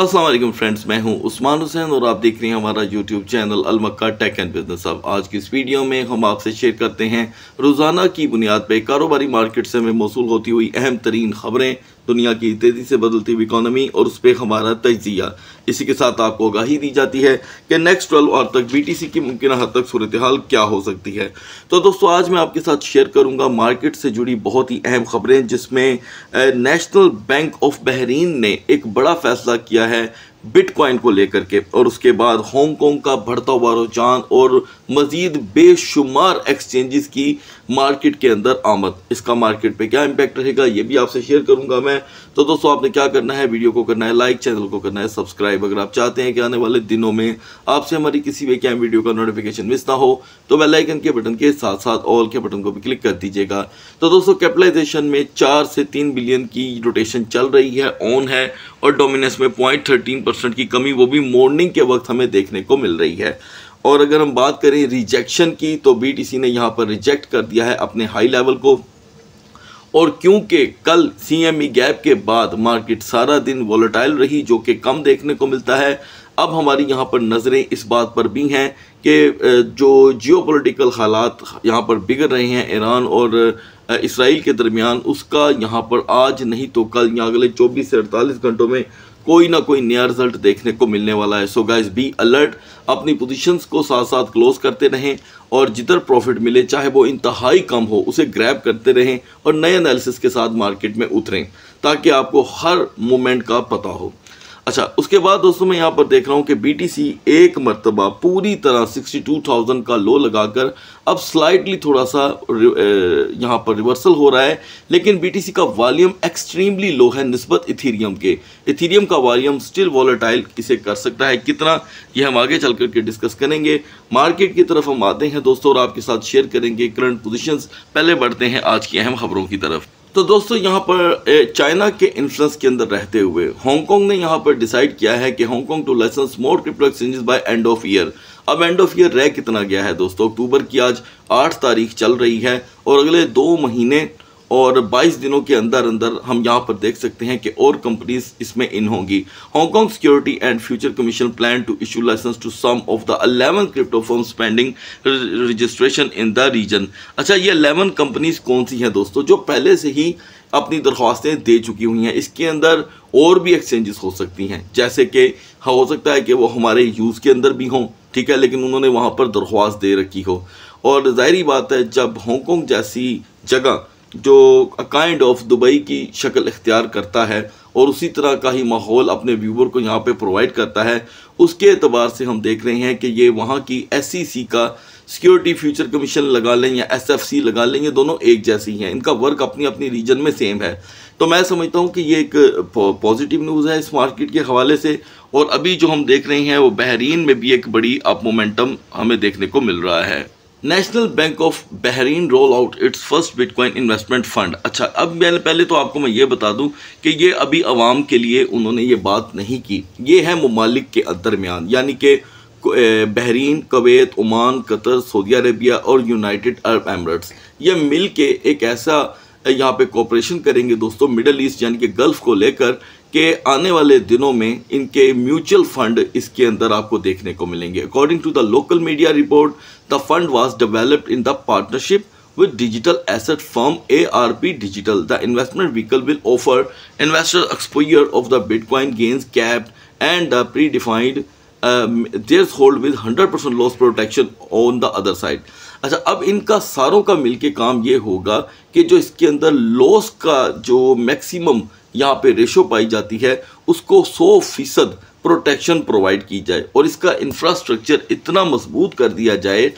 Aslam friends मैं हूं उस्मान हुसैन और आप देख रहे हैं हमारा यूट्यूब चैनल अलमक्का टेक एंड बिजनेस अब आज की इस वीडियो में हम आपसे शेयर करते हैं रोज़ाना की बुनियाद पर कारोबारी मार्केट से हमें मौसू होती हुई अहम तरीन खबरें दुनिया की तेज़ी से बदलती हुई इकोनॉमी और उस पर हमारा तजिया इसी के साथ आपको आगाही दी जाती है कि नेक्स्ट ट्वेल्व आवर तक सी की मुमकिन हद तक सूरत हाल क्या हो सकती है तो दोस्तों आज मैं आपके साथ शेयर करूंगा मार्केट से जुड़ी बहुत ही अहम खबरें जिसमें नेशनल बैंक ऑफ बहरीन ने एक बड़ा फैसला किया है बिटकॉइन को लेकर के और उसके बाद हांगकॉन्ग का बढ़ता हुआ रुझान और मज़ीद बेशुमार एक्सचेंजेस की मार्केट के अंदर आमद इसका मार्केट पे क्या इम्पैक्ट रहेगा ये भी आपसे शेयर करूंगा मैं तो दोस्तों आपने क्या करना है वीडियो को करना है लाइक चैनल को करना है सब्सक्राइब अगर आप चाहते हैं कि आने वाले दिनों में आपसे हमारी किसी भी कैम वीडियो का नोटिफिकेशन मिस ना हो तो वेलाइकन के बटन के साथ साथ ऑल के बटन को भी क्लिक कर दीजिएगा तो दोस्तों कैपिटलाइजेशन में चार से तीन बिलियन की रोटेशन चल रही है ऑन है और डोमिनेंस में पॉइंट थर्टीन परसेंट की कमी वो भी मॉर्निंग के वक्त हमें देखने को मिल रही है और अगर हम बात करें रिजेक्शन की तो बीटीसी ने यहाँ पर रिजेक्ट कर दिया है अपने हाई लेवल को और क्योंकि कल सीएमई e गैप के बाद मार्केट सारा दिन वॉलेटाइल रही जो कि कम देखने को मिलता है अब हमारी यहाँ पर नज़रें इस बात पर भी हैं कि जो जियो हालात यहाँ पर बिगड़ रहे हैं ईरान और इसराइल के दरमियान उसका यहाँ पर आज नहीं तो कल या अगले 24 से 48 घंटों में कोई ना कोई नया रिजल्ट देखने को मिलने वाला है सो गाइज बी अलर्ट अपनी पोजीशंस को साथ साथ क्लोज करते रहें और जिधर प्रॉफिट मिले चाहे वो इंतहाई कम हो उसे ग्रैब करते रहें और नए एनालिसिस के साथ मार्केट में उतरें ताकि आपको हर मोमेंट का पता हो अच्छा उसके बाद दोस्तों मैं यहाँ पर देख रहा हूँ कि सी एक मरतबा पूरी तरह 62,000 का लो लगाकर अब स्लाइडली थोड़ा सा यहाँ पर रिवर्सल हो रहा है लेकिन सी का वॉल्यूम एक्सट्रीमली लो है नस्बत इथीरियम के इथीरियम का वॉल्यूम स्टिल वॉलेटाइल इसे कर सकता है कितना ये हम आगे चल करके डिस्कस करेंगे मार्केट की तरफ हम आते हैं दोस्तों और आपके साथ शेयर करेंगे करंट पोजिशन पहले बढ़ते हैं आज की अहम खबरों की तरफ तो दोस्तों यहाँ पर चाइना के इन्फ्लुएंस के अंदर रहते हुए हांगकांग ने यहाँ पर डिसाइड किया है कि Hong Kong to license more crypto exchanges by end of year अब एंड ऑफ ईयर रह कितना गया है दोस्तों अक्टूबर की आज आठ तारीख चल रही है और अगले दो महीने और 22 दिनों के अंदर अंदर हम यहाँ पर देख सकते हैं कि और कंपनीज इसमें इन होंगी Hong Kong security and future commission plan to issue license to some of the eleven crypto firm pending registration in the region अच्छा ये अलेवन कंपनीज कौन सी हैं दोस्तों जो पहले से ही अपनी दरख्वास्तें दे चुकी हुई हैं इसके अंदर और भी एक्सचेंजेस हो सकती हैं जैसे कि हाँ हो सकता है कि वो हमारे यूज़ के अंदर भी हों ठीक है लेकिन उन्होंने वहाँ पर दरख्वास्त दे रखी हो और ज़ाहरी बात है जब हांगकॉन्ग जैसी जगह जो काइंड ऑफ दुबई की शक्ल इख्तियार करता है और उसी तरह का ही माहौल अपने व्यूवर को यहाँ पे प्रोवाइड करता है उसके अतबार से हम देख रहे हैं कि ये वहाँ की एस e का सिक्योरिटी फ्यूचर कमीशन लगा लें या एसएफसी लगा लें ये दोनों एक जैसी हैं इनका वर्क अपनी अपनी रीजन में सेम है तो मैं समझता हूँ कि ये एक पॉजिटिव न्यूज़ है इस मार्केट के हवाले से और अभी जो हम देख रहे हैं वो बहरीन में भी एक बड़ी अप मोमेंटम हमें देखने को मिल रहा है national bank of Bahrain roll out its first Bitcoin investment fund अच्छा अब मैंने पहले तो आपको मैं ये बता दूं कि ये अभी आवाम के लिए उन्होंने ये बात नहीं की ये है ममालिक के दरमियान यानी कि Bahrain Kuwait Oman Qatar Saudi Arabia और यूनाइटेड अरब एमरेट्स ये मिल के एक ऐसा यहाँ पे कॉपरेशन करेंगे दोस्तों मिडल ईस्ट यानी कि गल्फ़ को लेकर कि आने वाले दिनों में इनके म्यूचुअल फंड इसके अंदर आपको देखने को मिलेंगे according to the local media report the fund was developed in the partnership with digital asset firm A R P digital the investment vehicle will offer investor exposure of the Bitcoin gains cap and the pre defined threshold with hundred percent loss protection on the other side अच्छा अब इनका सारों का मिलके काम ये होगा कि जो इसके अंदर लॉस का जो मैक्सिमम यहाँ पे रेशो पाई जाती है उसको सौ फीसद प्रोटेक्शन प्रोवाइड की जाए और इसका इंफ्रास्ट्रक्चर इतना मजबूत कर दिया जाए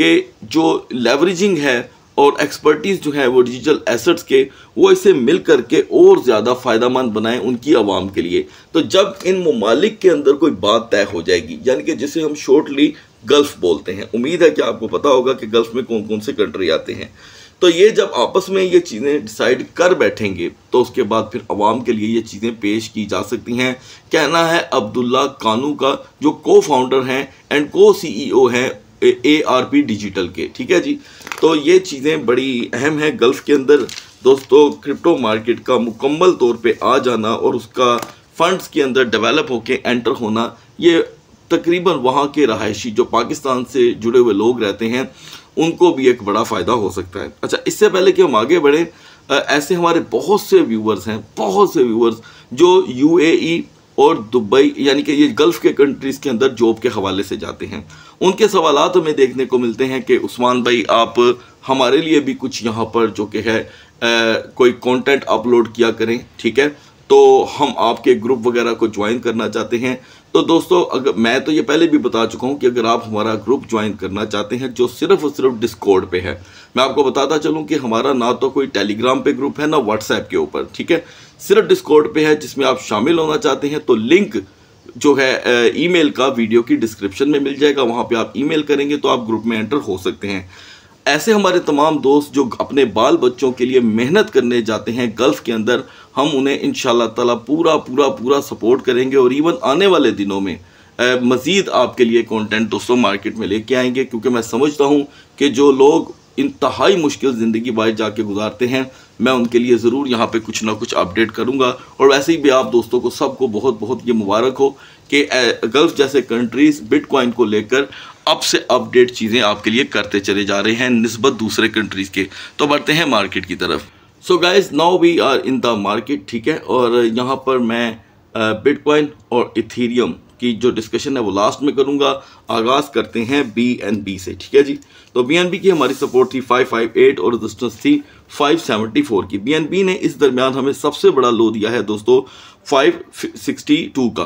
कि जो लेवरेजिंग है और एक्सपर्टीज़ जो है वो डिजिटल एसेट्स के वो इसे मिल करके और ज़्यादा फ़ायदा मंद बनाएं उनकी आवाम के लिए तो जब इन ममालिक के अंदर कोई बात तय हो जाएगी यानी कि जिसे हम शॉर्टली गल्फ़ बोलते हैं उम्मीद है कि आपको पता होगा कि गल्फ़ में कौन कौन से कंट्री आते हैं तो ये जब आपस में ये चीज़ें डिसाइड कर बैठेंगे तो उसके बाद फिर आवाम के लिए ये चीज़ें पेश की जा सकती हैं कहना है अब्दुल्ला कानू का जो को फाउंडर हैं एंड को सीईओ हैं ए आर पी डिजिटल के ठीक है जी तो ये चीज़ें बड़ी अहम हैं गल्फ़ के अंदर दोस्तों क्रिप्टो मार्केट का मुकम्मल तौर पे आ जाना और उसका फंड्स के अंदर डेवलप होके एंटर होना ये तकरीबन वहाँ के रहायशी जो पाकिस्तान से जुड़े हुए लोग रहते हैं उनको भी एक बड़ा फ़ायदा हो सकता है अच्छा इससे पहले कि हम आगे बढ़ें ऐसे हमारे बहुत से व्यूवर्स हैं बहुत से व्यूवर्स जो यूएई e और दुबई यानी कि ये गल्फ़ के कंट्रीज़ के अंदर जॉब के हवाले से जाते हैं उनके सवाल हमें देखने को मिलते हैं कि उस्मान भाई आप हमारे लिए भी कुछ यहाँ पर जो कि है आ, कोई कंटेंट अपलोड किया करें ठीक है तो हम आपके ग्रुप वगैरह को ज्वाइन करना चाहते हैं तो दोस्तों अगर मैं तो ये पहले भी बता चुका हूँ कि अगर आप हमारा ग्रुप ज्वाइन करना चाहते हैं जो सिर्फ और सिर्फ डिस्कॉर्ड पे है मैं आपको बताता चलूँ कि हमारा ना तो कोई टेलीग्राम पे ग्रुप है ना व्हाट्सएप के ऊपर ठीक है सिर्फ डिस्कॉर्ड पे है जिसमें आप शामिल होना चाहते हैं तो लिंक जो है ईमेल का वीडियो की डिस्क्रिप्शन में मिल जाएगा वहाँ पर आप ई करेंगे तो आप ग्रुप में एंटर हो सकते हैं ऐसे हमारे तमाम दोस्त जो अपने बाल बच्चों के लिए मेहनत करने जाते हैं गल्फ़ के अंदर हम उन्हें इन ताला पूरा पूरा पूरा सपोर्ट करेंगे और इवन आने वाले दिनों में मज़ीद आपके लिए कंटेंट दोस्तों मार्केट में लेके आएंगे क्योंकि मैं समझता हूँ कि जो लोग इंतहाई मुश्किल ज़िंदगी बाहर जाके गुजारते हैं मैं उनके लिए ज़रूर यहाँ पे कुछ ना कुछ अपडेट करूँगा और वैसे ही भी आप दोस्तों को सबको बहुत बहुत ये मुबारक हो कि गल्फ़ जैसे कंट्रीज़ बिटकॉइन को लेकर अप से अपडेट चीज़ें आपके लिए करते चले जा रहे हैं नस्बत दूसरे कंट्रीज़ के तो बढ़ते हैं मार्केट की तरफ so guys now we are in the market ठीक है और यहाँ पर मैं बिटकॉइन और इथीरियम की जो डिस्कशन है वो लास्ट में करूँगा आगाज़ करते हैं बी एन बी से ठीक है जी तो बी एन बी की हमारी सपोर्ट थी 558 और रजिस्टेंस थी 574 की बी एन बी ने इस दरमियान हमें सबसे बड़ा लो दिया है दोस्तों 562 का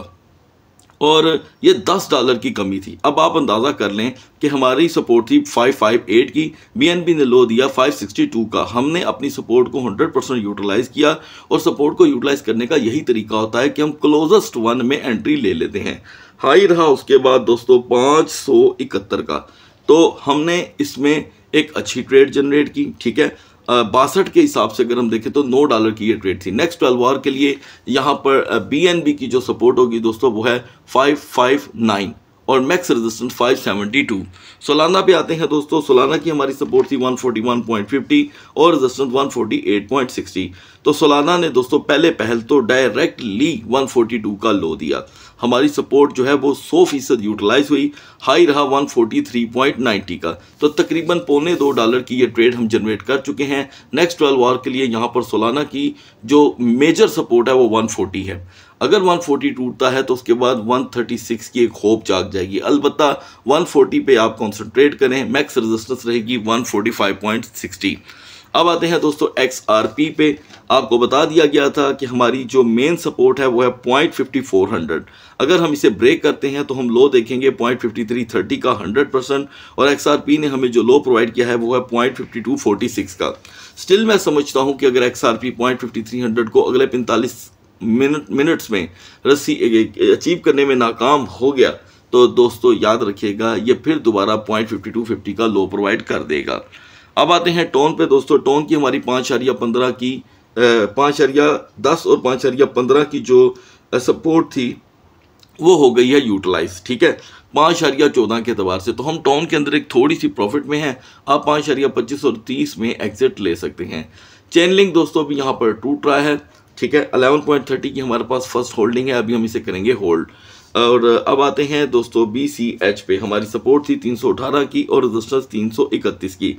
और ये दस डॉलर की कमी थी अब आप अंदाज़ा कर लें कि हमारी सपोर्ट थी 558 की बीएनबी ने लो दिया 562 का हमने अपनी सपोर्ट को 100 परसेंट यूटिलाइज़ किया और सपोर्ट को यूटिलाइज़ करने का यही तरीका होता है कि हम क्लोजेस्ट वन में एंट्री ले लेते हैं हाई रहा उसके बाद दोस्तों पाँच का तो हमने इसमें एक अच्छी ट्रेड जनरेट की ठीक है बासठ के हिसाब से अगर हम देखें तो नौ डॉलर की ये ट्रेड थी नेक्स्ट ट्वेल्व आवर के लिए यहाँ पर बी की जो सपोर्ट होगी दोस्तों वो है फाइव फाइव नाइन और मैक्स रेजिस्टेंस 572 सोलाना पे आते हैं दोस्तों सोलाना की हमारी सपोर्ट थी 141.50 और रेजिस्टेंस 148.60 तो सोलाना ने दोस्तों पहले पहल तो डायरेक्टली 142 का लो दिया हमारी सपोर्ट जो है वो सौ फीसद यूटिलाइज हुई हाई रहा 143.90 का तो तकरीबन पौने दो डॉलर की ये ट्रेड हम जनरेट कर चुके हैं नेक्स्ट ट्वेल्व आवर के लिए यहाँ पर सोलाना की जो मेजर सपोर्ट है वो 140 है अगर 140 टूटता है तो उसके बाद 136 की एक होप जाग जाएगी अलबत् 140 पे आप कॉन्सनट्रेट करें मैक्स रेजिस्टेंस रहेगी 145.60 अब आते हैं दोस्तों एक्स आर पी पे आपको बता दिया गया था कि हमारी जो मेन सपोर्ट है वो है पॉइंट फिफ्टी फोर हंड्रेड अगर हम इसे ब्रेक करते हैं तो हम लो देखेंगे पॉइंट फिफ्टी थ्री थर्टी का हंड्रेड परसेंट और एक्स आर पी ने हमें जो लो प्रोवाइड किया है वो है point fifty two forty six का स्टिल मैं समझता हूँ कि अगर X R P point fifty three hundred को अगले पैंतालीस मिनट मिनट्स में रस्सी अचीव करने में नाकाम हो गया तो दोस्तों याद रखिएगा ये फिर दोबारा पॉइंट फिफ्टी टू फिफ्टी का लो प्रोवाइड कर देगा अब आते हैं टोन पे दोस्तों टोन की हमारी पाँच आरिया पंद्रह की पाँच आरिया दस और पाँच आरिया पंद्रह की जो सपोर्ट थी वो हो गई है यूटिलाइज ठीक है पाँच आरिया चौदह के अतबार से तो हम टोन के अंदर एक थोड़ी सी प्रॉफिट में हैं आप पाँच आरिया पच्चीस और तीस में एग्जिट ले सकते हैं चैनलिंग दोस्तों भी यहाँ पर टूट रहा है ठीक है अलेवन पॉइंट थर्टी की हमारे पास फर्स्ट होल्डिंग है अभी हम इसे करेंगे होल्ड और अब आते हैं दोस्तों बी सी एच पे हमारी सपोर्ट थी तीन सौ अठारह की और रजिस्टेंस तीन सौ इकतीस की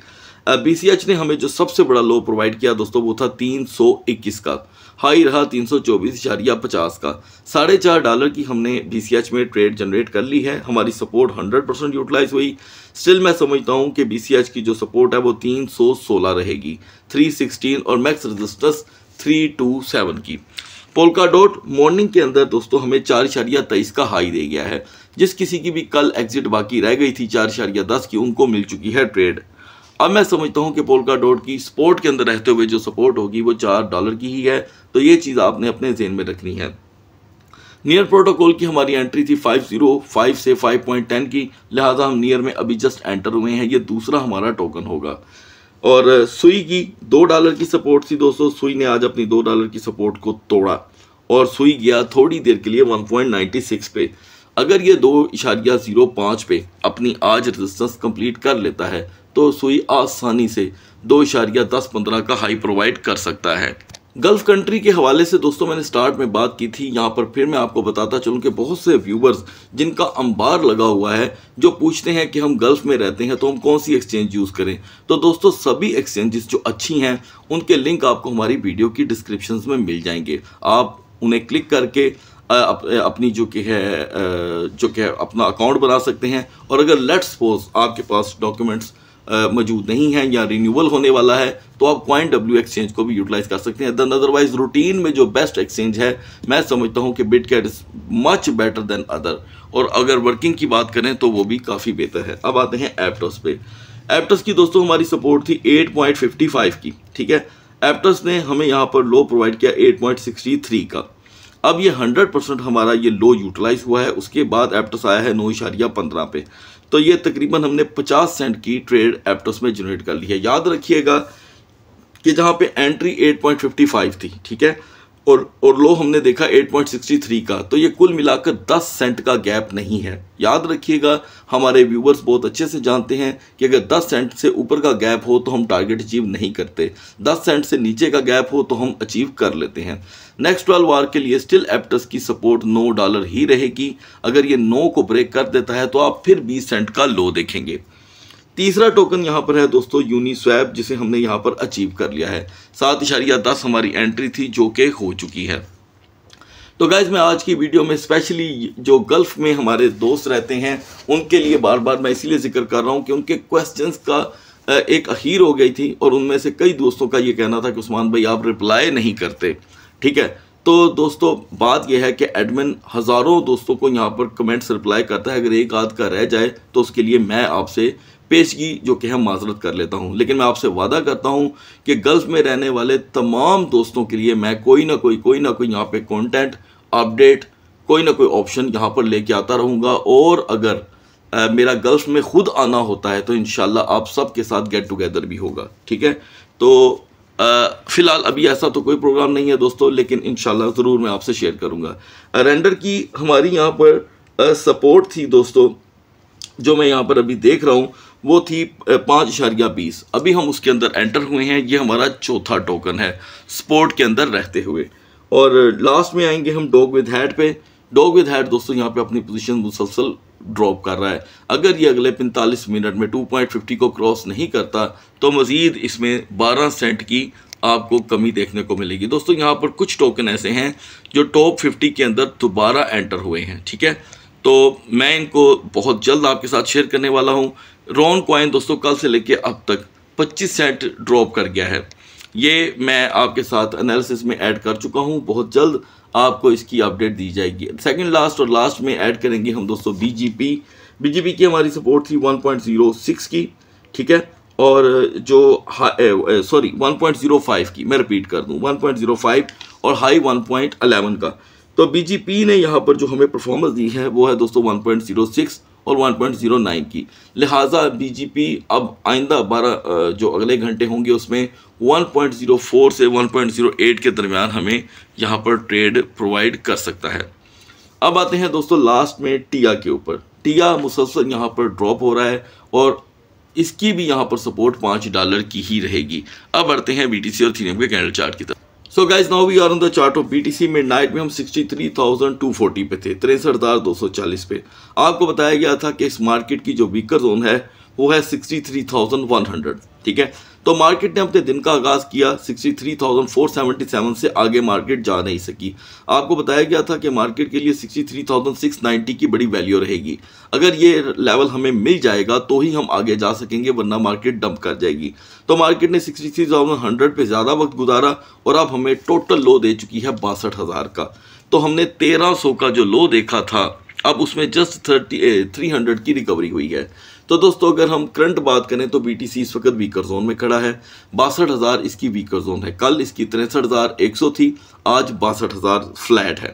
बीसीएच ने हमें जो सबसे बड़ा लो प्रोवाइड किया दोस्तों वो था 321 का हाई रहा तीन सौ चौबीस इशारिया पचास का साढ़े चार डॉलर की हमने बी सी एच में ट्रेड जनरेट कर ली है हमारी सपोर्ट हंड्रेड परसेंट यूटिलाइज हुई स्टिल मैं समझता हूँ कि बी सी एच की जो सपोर्ट है वो तीन सौ सोलह रहेगी थ्री सिक्सटीन और max registers three two seven की पोलका डॉट मॉर्निंग के अंदर दोस्तों हमें चार इशारिया तेईस का हाई दे गया है जिस किसी की भी कल एग्जिट बाकी रह गई थी चार इशारिया दस की उनको मिल चुकी है ट्रेड अब मैं समझता हूँ कि पोलका डॉट की स्पोर्ट के अंदर रहते हुए जो सपोर्ट होगी वो चार डॉलर की ही है तो ये चीज़ आपने अपने जेन में रखनी है नियर प्रोटोकॉल की हमारी एंट्री थी 505 से 5.10 की लिहाजा हम नियर में अभी जस्ट एंटर हुए हैं ये दूसरा हमारा टोकन होगा और सुई की दो डॉलर की सपोर्ट थी दोस्तों सुई ने आज अपनी दो डॉलर की सपोर्ट को तोड़ा और सुई गया थोड़ी देर के लिए 1.96 पे अगर ये दो इशारिया ज़ीरो पाँच पे अपनी आज रेजिस्टेंस कंप्लीट कर लेता है तो सुई आसानी से दो इशारिया दस पंद्रह का हाई प्रोवाइड कर सकता है गल्फ कंट्री के हवाले से दोस्तों मैंने स्टार्ट में बात की थी यहाँ पर फिर मैं आपको बताता चलूँ कि बहुत से व्यूवर्स जिनका अंबार लगा हुआ है जो पूछते हैं कि हम गल्फ में रहते हैं तो हम कौन सी एक्सचेंज यूज़ करें तो दोस्तों सभी एक्सचेंजेस जो अच्छी हैं उनके लिंक आपको हमारी वीडियो की डिस्क्रिप्शन में मिल जाएंगे आप उन्हें क्लिक करके अप, अपनी जो कि है जो कि अपना अकाउंट बना सकते हैं और अगर लेट्स सपोज आपके पास डॉक्यूमेंट्स मौजूद नहीं है या रिन्यूअल होने वाला है तो आप क्वाइन डब्ल्यू एक्सचेंज को भी यूटिलाइज कर सकते हैं दन अदरवाइज रूटीन में जो बेस्ट एक्सचेंज है मैं समझता हूँ कि bit cat is much better than other और अगर वर्किंग की बात करें तो वो भी काफ़ी बेहतर है अब आते हैं एप्टस पे एप्टस की दोस्तों हमारी सपोर्ट थी 8.55 की ठीक है एप्टस ने हमें यहाँ पर लो प्रोवाइड किया 8.63 का अब ये 100 परसेंट हमारा ये लो यूटिलाइज हुआ है उसके बाद एप्टस आया है नौ इशारिया पंद्रह पे तो ये तकरीबन हमने 50 सेंट की ट्रेड एप्टस में जनरेट कर ली है याद रखिएगा कि जहाँ पे एंट्री 8.55 थी ठीक है और और लो हमने देखा 8.63 का तो ये कुल मिलाकर 10 सेंट का गैप नहीं है याद रखिएगा हमारे व्यूवर्स बहुत अच्छे से जानते हैं कि अगर 10 सेंट से ऊपर का गैप हो तो हम टारगेट अचीव नहीं करते 10 सेंट से नीचे का गैप हो तो हम अचीव कर लेते हैं नेक्स्ट ट्वेल्व वार के लिए स्टिल एप्टस की सपोर्ट नो डॉलर ही रहेगी अगर ये नो को ब्रेक कर देता है तो आप फिर बीस सेंट का लो देखेंगे तीसरा टोकन यहाँ पर है दोस्तों यूनी स्वैप जिसे हमने यहाँ पर अचीव कर लिया है सात इशारिया दस हमारी एंट्री थी जो कि हो चुकी है तो गाइज मैं आज की वीडियो में स्पेशली जो गल्फ़ में हमारे दोस्त रहते हैं उनके लिए बार बार मैं इसीलिए जिक्र कर रहा हूँ कि उनके क्वेश्चन का एक अखीर हो गई थी और उनमें से कई दोस्तों का ये कहना था कि उस्मान भाई आप रिप्लाई नहीं करते ठीक है तो दोस्तों बात यह है कि एडमिन हज़ारों दोस्तों को यहाँ पर कमेंट्स रिप्लाई करता है अगर एक आध का रह जाए तो उसके लिए मैं आपसे पेशगी जो कि है माजरत कर लेता हूँ लेकिन मैं आपसे वादा करता हूँ कि गल्फ़ में रहने वाले तमाम दोस्तों के लिए मैं कोई ना कोई कोई ना कोई यहाँ पर कॉन्टेंट अपडेट कोई ना कोई ऑप्शन यहाँ पर लेके आता रहूँगा और अगर आ, मेरा गल्फ़ में ख़ुद आना होता है तो इन आप सब के साथ गेट टुगेदर भी होगा ठीक है तो फ़िलहाल अभी ऐसा तो कोई प्रोग्राम नहीं है दोस्तों लेकिन इन ज़रूर मैं आपसे शेयर करूँगा रेंडर की हमारी यहाँ पर सपोर्ट थी दोस्तों जो मैं यहाँ पर अभी देख रहा हूँ वो थी पाँच इशारिया बीस अभी हम उसके अंदर एंटर हुए हैं ये हमारा चौथा टोकन है स्पोर्ट के अंदर रहते हुए और लास्ट में आएंगे हम dog with dogwifhat dog with हैड दोस्तों यहाँ पे अपनी पोजीशन मुसलसल ड्रॉप कर रहा है अगर ये अगले 45 मिनट में 2.50 को क्रॉस नहीं करता तो मज़ीद इसमें 12 सेंट की आपको कमी देखने को मिलेगी दोस्तों यहाँ पर कुछ टोकन ऐसे हैं जो टॉप 50 के अंदर दोबारा एंटर हुए हैं ठीक है तो मैं इनको बहुत जल्द आपके साथ शेयर करने वाला हूँ रॉन कॉइन दोस्तों कल से लेके अब तक पच्चीस सेंट ड्रॉप कर गया है ये मैं आपके साथ एनालिसिस में ऐड कर चुका हूँ बहुत जल्द आपको इसकी अपडेट दी जाएगी सेकंड लास्ट और लास्ट में ऐड करेंगे हम दोस्तों बीजेपी बीजेपी की हमारी सपोर्ट थी 1.06 की ठीक है और जो सॉरी 1.05 की मैं रिपीट कर दूं 1.05 और हाई 1.11 का तो बीजेपी ने यहाँ पर जो हमें परफॉर्मेंस दी है वो है दोस्तों 1.06 और 1.09 की लिहाजा बीजेपी अब आइंदा बारह जो अगले घंटे होंगे उसमें 1.04 से 1.08 के दरमियान हमें यहाँ पर ट्रेड प्रोवाइड कर सकता है अब आते हैं दोस्तों लास्ट में टिया के ऊपर टिया मुसलसल यहाँ पर ड्रॉप हो रहा है और इसकी भी यहाँ पर सपोर्ट पाँच डॉलर की ही रहेगी अब बढ़ते हैं बी और थीनियम के कैंडल चार्ट की तरफ so guys now we are on the chart of C midnight में हम 63,240 पे थे तिरसठ हज़ार दो सौ चालीस पे आपको बताया गया था कि इस मार्केट की जो वीकर जोन है वो है 63,100 ठीक है तो मार्केट ने अपने दिन का आगाज किया 63,477 से आगे मार्केट जा नहीं सकी आपको बताया गया था कि मार्केट के लिए 63,690 की बड़ी वैल्यू रहेगी अगर ये लेवल हमें मिल जाएगा तो ही हम आगे जा सकेंगे वरना मार्केट डंप कर जाएगी तो मार्केट ने 63,100 पे ज़्यादा वक्त गुजारा और अब हमें टोटल लो दे चुकी है बासठ का तो हमने तेरह का जो लो देखा था अब उसमें जस्ट थर्टी थ्री हंड्रेड की रिकवरी हुई है तो दोस्तों अगर हम करंट बात करें तो बी इस वक्त वीकर जोन में खड़ा है बासठ हज़ार इसकी वीकर जोन है कल इसकी तिरसठ हज़ार एक सौ थी आज बासठ हज़ार फ्लैट है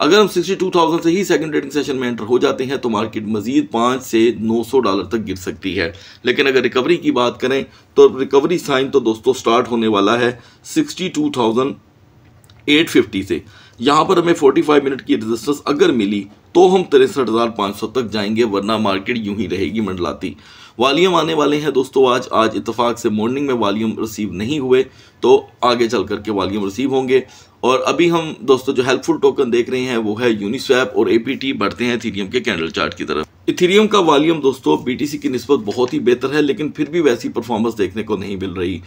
अगर हम 62,000 से ही सेकंड ट्रेडिंग सेशन में एंटर हो जाते हैं तो मार्केट मजीद पाँच से 900 डॉलर तक गिर सकती है लेकिन अगर रिकवरी की बात करें तो रिकवरी साइन तो दोस्तों स्टार्ट होने वाला है 62,850 से यहाँ पर हमें 45 मिनट की रेजिस्टेंस अगर मिली तो हम तिरसठ हज़ार पाँच सौ तक जाएंगे वरना मार्केट यूं ही रहेगी मंडलाती वॉल्यूम आने वाले हैं दोस्तों आज आज इतफाक से मॉर्निंग में वॉल्यूम रिसीव नहीं हुए तो आगे चल करके वॉल्यूम रिसीव होंगे और अभी हम दोस्तों जो हेल्पफुल टोकन देख रहे हैं वो है यूनिस्वैप और ए बढ़ते हैं थीरियम के कैंडल चार्ट की तरफ इथेरियम का वॉल्यूम दोस्तों बीटीसी की नस्बत बहुत ही बेहतर है लेकिन फिर भी वैसी परफॉर्मेंस देखने को नहीं मिल रही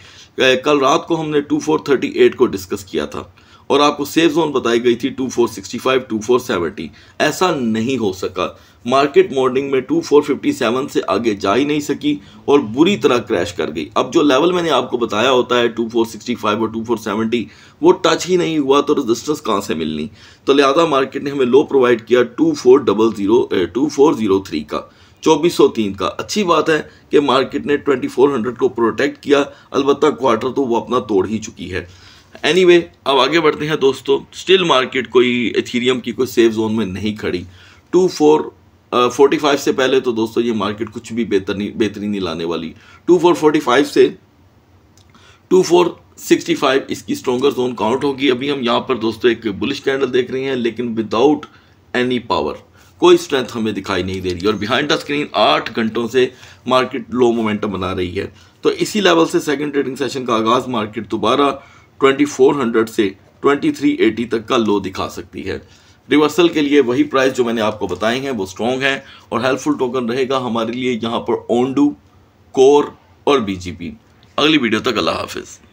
कल रात को हमने 2438 को डिस्कस किया था और आपको सेफ जोन बताई गई थी 2465 2470 ऐसा नहीं हो सका मार्केट मॉर्निंग में 2457 से आगे जा ही नहीं सकी और बुरी तरह क्रैश कर गई अब जो लेवल मैंने आपको बताया होता है 2465 और 2470 वो टच ही नहीं हुआ तो रेजिस्टेंस कहाँ से मिलनी तो लिहाजा मार्केट ने हमें लो प्रोवाइड किया two four double zero two four zero three का 2403 का अच्छी बात है कि मार्केट ने 2400 को प्रोटेक्ट किया अलबत्ता क्वार्टर तो वो अपना तोड़ ही चुकी है एनी anyway, अब आगे बढ़ते हैं दोस्तों स्टिल मार्केट कोई एथीरियम की कोई सेफ जोन में नहीं खड़ी टू फोर फोर्टी फाइव से पहले तो दोस्तों ये मार्केट कुछ भी बेहतर नहीं बेहतरी नहीं लाने वाली टू फोर फोर्टी फाइव से टू फोर सिक्सटी फाइव इसकी स्ट्रोंगर जोन काउंट होगी अभी हम यहाँ पर दोस्तों एक बुलिश कैंडल देख रहे हैं लेकिन विदाउट एनी पावर कोई स्ट्रेंथ हमें दिखाई नहीं दे रही और बिहाइंड द स्क्रीन आठ घंटों से मार्केट लो मोमेंटम बना रही है तो इसी लेवल से सेकेंड ट्रेडिंग सेशन का आगाज़ मार्केट दोबारा 2400 से 2380 तक का लो दिखा सकती है रिवर्सल के लिए वही प्राइस जो मैंने आपको बताए हैं वो स्ट्रॉन्ग हैं और हेल्पफुल टोकन रहेगा हमारे लिए यहाँ पर ओंडू कोर और बीजेपी अगली वीडियो तक अल्लाह हाफिज़